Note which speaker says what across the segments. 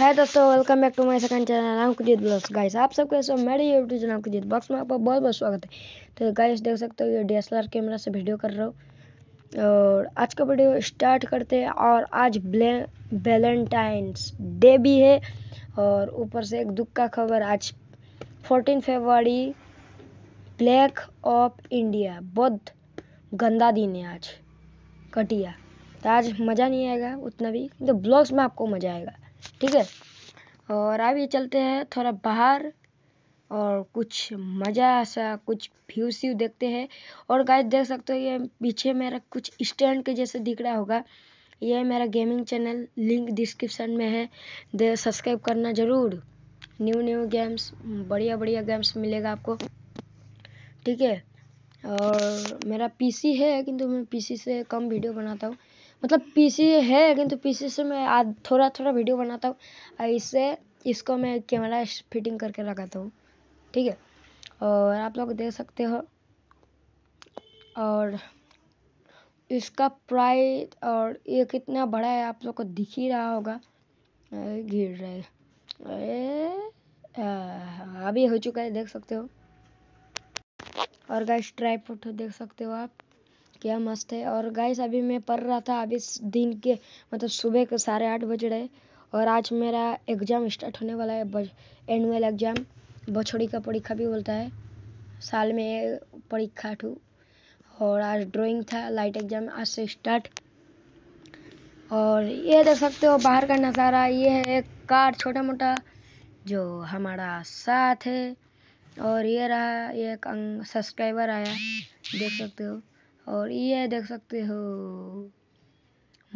Speaker 1: है दोस्तों welcome back to my second channel नाम कुजीत ब्लॉग्स गाइस आप सबको ऐसे मेरे यूट्यूब चैनल कुजीत ब्लॉग्स में आपका बहुत बहुत स्वागत है तो गाइस देख सकते हो ये डी कैमरा से वीडियो कर रहा हूँ और आज का वीडियो स्टार्ट करते हैं और आज वैलेंटाइंस डे भी है और ऊपर से एक दुख का खबर आज fourteen February black of India बहुत गंदा दिन है आज कटिया तो आज मज़ा नहीं आएगा उतना भी तो ब्लॉग्स में आपको मज़ा आएगा ठीक है और अभी चलते हैं थोड़ा बाहर और कुछ मज़ा सा कुछ व्यू स्यू देखते हैं और गाइस देख सकते हो ये पीछे मेरा कुछ स्टैंड के जैसे दिख रहा होगा ये मेरा गेमिंग चैनल लिंक डिस्क्रिप्शन में है दे सब्सक्राइब करना ज़रूर न्यू न्यू गेम्स बढ़िया बढ़िया गेम्स मिलेगा आपको ठीक है और मेरा पीसी है किंतु मैं पीसी से कम वीडियो बनाता हूँ मतलब पीसी है लेकिन तो पी सी से मैं आज थोड़ा थोड़ा वीडियो बनाता हूँ इससे इसको मैं कैमरा फिटिंग करके लगाता हूँ ठीक है और आप लोग देख सकते हो और इसका प्राइस और ये कितना बड़ा है आप लोग को दिख ही रहा होगा गिर रहा है अरे अभी हो चुका है देख सकते हो और गाइस ट्राईपोर्ट देख सकते हो आप क्या मस्त है और गाइस अभी मैं पढ़ रहा था अभी दिन के मतलब सुबह के साढ़े आठ बज रहे और आज मेरा एग्ज़ाम स्टार्ट होने वाला है एनुअल एग्ज़ाम बछड़ी का परीक्षा भी बोलता है साल में परीक्षा ठू और आज ड्राइंग था लाइट एग्ज़ाम आज से स्टार्ट और ये देख सकते हो बाहर का नज़ारा ये है एक कार छोटा मोटा जो हमारा साथ है और ये रहा ये एक सब्सक्राइबर अं, आया देख सकते हो और ये देख सकते हो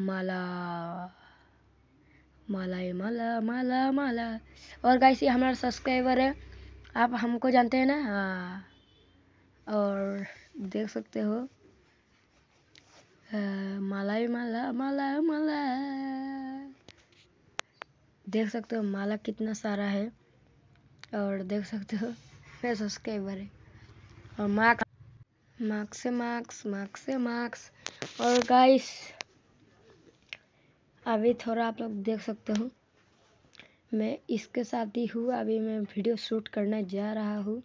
Speaker 1: माला माला माला माला माला और गाइस ये हमारा सब्सक्राइबर है आप हमको जानते हैं ना हाँ और देख सकते हो आ, हाँ, माला माला माला माला देख सकते हो माला कितना सारा है और देख सकते हो मेरा सब्सक्राइबर है और माँ मार्क्स से मार्क्स मार्क्स से मार्क्स और गाइस अभी थोड़ा आप लोग देख सकते हो मैं इसके साथ ही हूँ अभी मैं वीडियो शूट करने जा रहा हूँ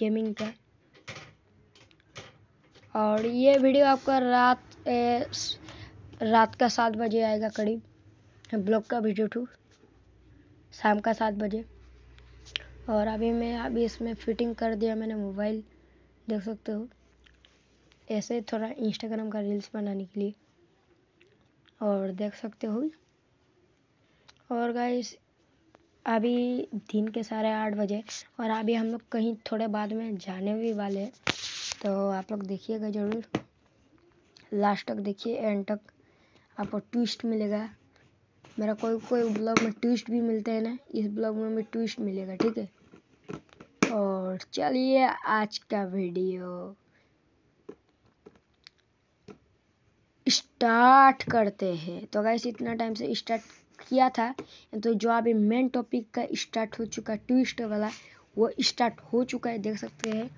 Speaker 1: गेमिंग का और ये वीडियो आपका रात ए, रात का सात बजे आएगा करीब ब्लॉग का वीडियो टू शाम का सात बजे और अभी मैं अभी इसमें फिटिंग कर दिया मैंने मोबाइल देख सकते हो ऐसे थोड़ा इंस्टाग्राम का रील्स बनाने के लिए और देख सकते हो और गाइस अभी दिन के साढ़े आठ बजे और अभी हम लोग कहीं थोड़े बाद में जाने भी वाले हैं तो आप लोग देखिएगा ज़रूर लास्ट तक देखिए एंड तक आपको ट्विस्ट मिलेगा मेरा कोई कोई ब्लॉग में ट्विस्ट भी मिलते हैं ना इस ब्लॉग में भी ट्विस्ट मिलेगा ठीक है और चलिए आज का वीडियो स्टार्ट करते हैं तो गैस इतना टाइम से स्टार्ट किया था तो जो अभी मेन टॉपिक का स्टार्ट हो चुका है ट्विस्ट वाला वो स्टार्ट हो चुका है देख सकते हैं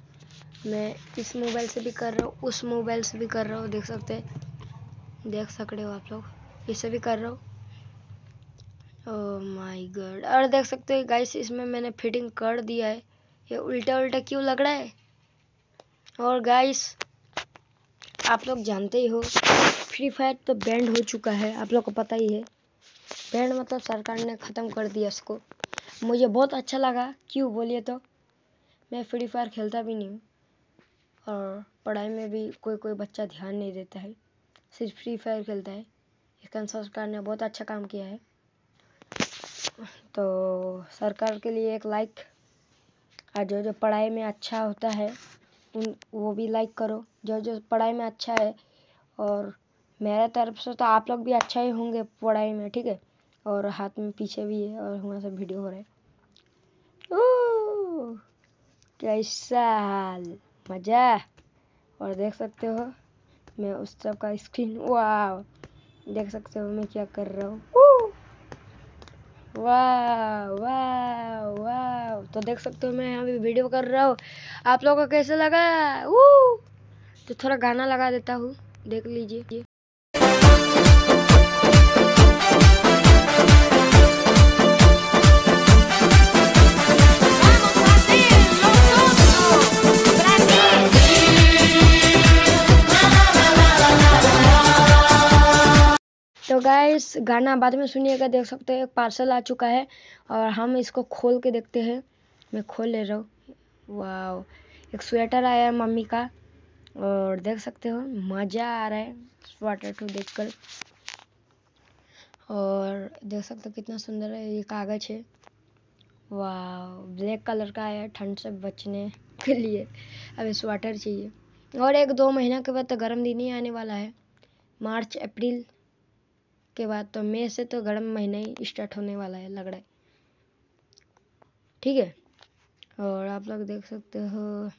Speaker 1: मैं इस मोबाइल से भी कर रहा हूँ उस मोबाइल से भी कर रहा हूँ देख सकते हैं देख सकते हो आप लोग इसे भी कर रहा हूँ माय oh गॉड और देख सकते हो गाइस इसमें मैंने फिटिंग कर दिया है ये उल्टा उल्टा क्यों लग रहा है और गाइस आप लोग जानते ही हो फ्री फायर तो बैंड हो चुका है आप लोग को पता ही है बैंड मतलब सरकार ने ख़त्म कर दिया उसको मुझे बहुत अच्छा लगा क्यों बोलिए तो मैं फ्री फायर खेलता भी नहीं हूँ और पढ़ाई में भी कोई कोई बच्चा ध्यान नहीं देता है सिर्फ फ्री फायर खेलता है लेकिन सरकार ने बहुत अच्छा काम किया है तो सरकार के लिए एक लाइक और जो जो पढ़ाई में अच्छा होता है उन वो भी लाइक करो जो जो पढ़ाई में अच्छा है और मेरे तरफ से तो आप लोग भी अच्छा ही होंगे पढ़ाई में ठीक है और हाथ में पीछे भी है और वहाँ से वीडियो हो रहा है कैसा हाल मज़ा और देख सकते हो मैं उस तरफ का स्क्रीन वाह देख सकते हो मैं क्या कर रहा हूँ वाह वाह वाह तो देख सकते हो मैं यहाँ भी वीडियो कर रहा हूँ आप लोगों को कैसे लगा वो तो थोड़ा गाना लगा देता हूँ देख लीजिए तो गाइस गाना बाद में सुनिएगा देख सकते हो एक पार्सल आ चुका है और हम इसको खोल के देखते हैं मैं खोल ले रहा हूँ वाह एक स्वेटर आया है मम्मी का और देख सकते हो मज़ा आ रहा है स्वेटर को देख कर और देख सकते हो कितना सुंदर है ये कागज़ है वाह ब्लैक कलर का है ठंड से बचने के लिए अब स्वेटर चाहिए और एक दो महीना के बाद तो गर्म दिन ही आने वाला है मार्च अप्रैल के बाद तो मई से तो गर्म महीना ही स्टार्ट होने वाला है लग रहा है ठीक है और आप लोग देख सकते हो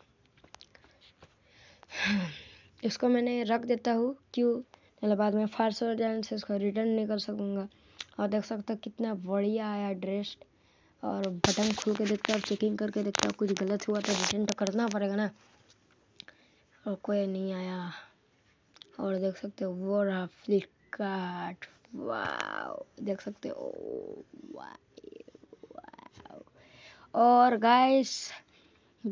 Speaker 1: इसको मैंने रख देता हूँ क्यों मतलब बाद में फार्स हो जाने से इसको रिटर्न नहीं कर सकूँगा और देख सकते हो कितना बढ़िया आया ड्रेस और बटन खोल के देखता हूँ चेकिंग करके देखता हूँ कुछ गलत हुआ तो रिटर्न तो करना पड़ेगा ना और कोई नहीं आया और देख सकते हो वो रहा फ्लिपकार्ट वाओ देख सकते हो वाओ और गाइस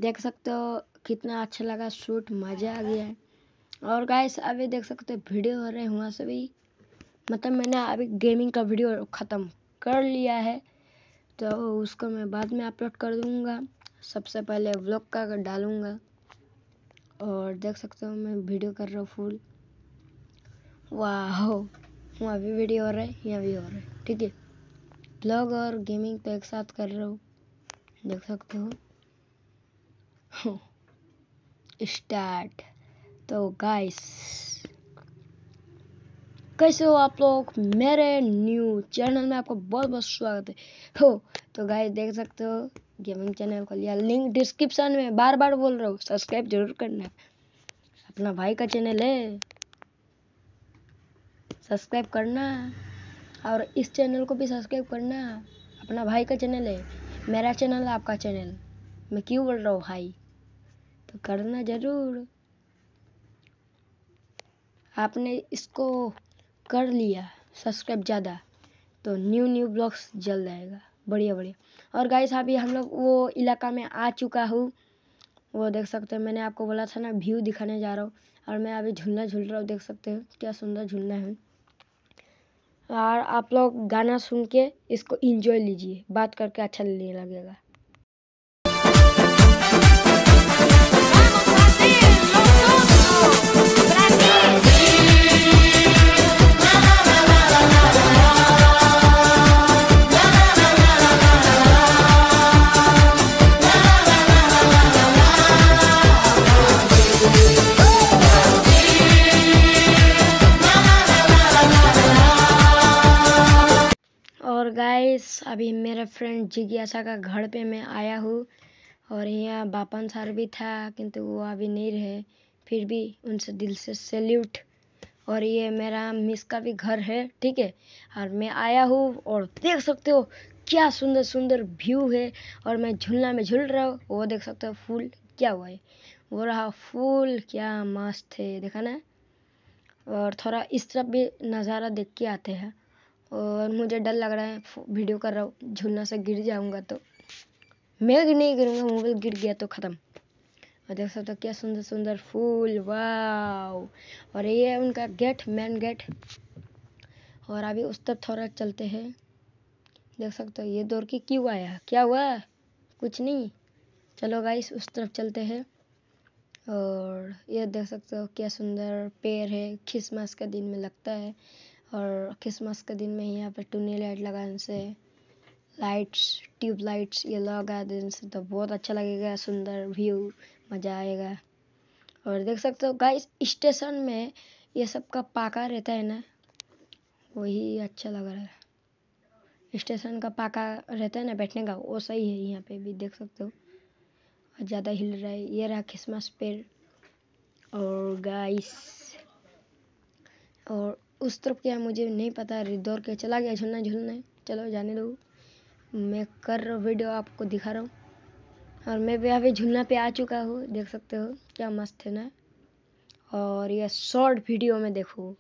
Speaker 1: देख सकते हो कितना अच्छा लगा शूट मज़ा आ गया और गाइस अभी देख सकते हो वीडियो हो रहे वहाँ से भी मतलब मैंने अभी गेमिंग का वीडियो ख़त्म कर लिया है तो उसको मैं बाद में अपलोड कर दूँगा सबसे पहले व्लॉग का डालूँगा और देख सकते हो मैं वीडियो कर रहा हूँ फुल वाह वहाँ भी वीडियो हो रहा है यहाँ भी हो रहा है ठीक है ब्लॉग और गेमिंग तो एक साथ कर रहा हूँ देख सकते हो स्टार्ट तो गाइस कैसे हो आप लोग मेरे न्यू चैनल में आपका बहुत बहुत स्वागत है हो तो गाइस देख सकते हो गेमिंग चैनल को लिया लिंक डिस्क्रिप्शन में बार बार बोल रहा हूँ सब्सक्राइब जरूर करना अपना भाई का चैनल है सब्सक्राइब करना और इस चैनल को भी सब्सक्राइब करना अपना भाई का चैनल है मेरा चैनल आपका चैनल मैं क्यों बोल रहा हूँ भाई तो करना ज़रूर आपने इसको कर लिया सब्सक्राइब ज़्यादा तो न्यू न्यू ब्लॉग्स जल्द आएगा बढ़िया बढ़िया और गाइस साहब हम लोग वो इलाका में आ चुका हूँ वो देख सकते हैं मैंने आपको बोला था ना व्यू दिखाने जा रहा हूँ और मैं अभी झूलना झूल रहा हूँ देख सकते हो क्या सुंदर झूलना है और आप लोग गाना सुन के इसको इंजॉय लीजिए बात करके अच्छा नहीं लगेगा और गाइस अभी मेरा फ्रेंड जिज्ञासा का घर पे मैं आया हूँ और यहाँ बापन सर भी था किंतु वो अभी नहीं रहे फिर भी उनसे दिल से सैल्यूट और ये मेरा मिस का भी घर है ठीक है और मैं आया हूँ और देख सकते हो क्या सुंदर सुंदर व्यू है और मैं झूलना में झूल रहा हूँ वो देख सकते हो फूल क्या हुआ है वो रहा फूल क्या मस्त है देखा ना और थोड़ा इस तरफ भी नज़ारा देख के आते हैं और मुझे डर लग रहा है वीडियो कर रहा हूँ झूलना से गिर जाऊँगा तो मैं भी नहीं गिरूँगा मोबाइल गिर गया तो ख़त्म और देख सकते हो क्या सुंदर सुंदर फूल वाह और ये है उनका गेट मेन गेट और अभी उस तरफ थोड़ा चलते हैं देख सकते हो ये दौर के क्यों आया क्या हुआ कुछ नहीं चलो गाइस उस तरफ चलते हैं और ये देख सकते हो क्या सुंदर पेड़ है क्रिसमस के दिन में लगता है और क्रिसमस के दिन में यहाँ पर टूनी लाइट लगा से लाइट्स ट्यूब लाइट्स ये लगा देन से तो बहुत अच्छा लगेगा सुंदर व्यू मजा आएगा और देख सकते हो गाइस स्टेशन में ये सब का पाका रहता है ना वही अच्छा लग रहा है स्टेशन का पाका रहता है ना बैठने का वो सही है यहाँ पे भी देख सकते हो और ज़्यादा हिल रहा है ये रहा क्रिसमस पेड़ और गाइस और उस तरफ क्या है मुझे नहीं पता दौड़ के चला गया झूलना झूलना चलो जाने दो मैं कर रहा हूँ वीडियो आपको दिखा रहा हूँ और मैं भी अभी झूलना पे आ चुका हूँ देख सकते हो क्या मस्त है ना और यह शॉर्ट वीडियो में देखो